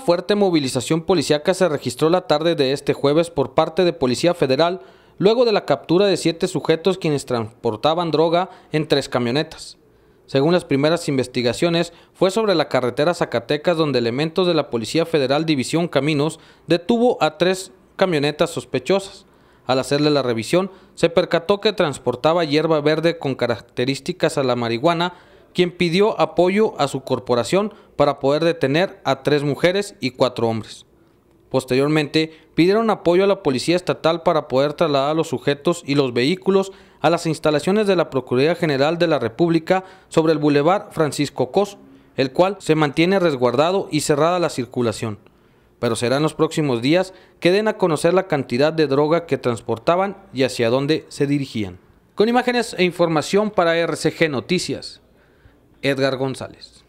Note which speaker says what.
Speaker 1: fuerte movilización policíaca se registró la tarde de este jueves por parte de Policía Federal luego de la captura de siete sujetos quienes transportaban droga en tres camionetas. Según las primeras investigaciones, fue sobre la carretera Zacatecas donde elementos de la Policía Federal División Caminos detuvo a tres camionetas sospechosas. Al hacerle la revisión, se percató que transportaba hierba verde con características a la marihuana quien pidió apoyo a su corporación para poder detener a tres mujeres y cuatro hombres. Posteriormente, pidieron apoyo a la Policía Estatal para poder trasladar a los sujetos y los vehículos a las instalaciones de la Procuraduría General de la República sobre el bulevar Francisco Cos, el cual se mantiene resguardado y cerrada la circulación. Pero será en los próximos días que den a conocer la cantidad de droga que transportaban y hacia dónde se dirigían. Con imágenes e información para RCG Noticias, Edgar González.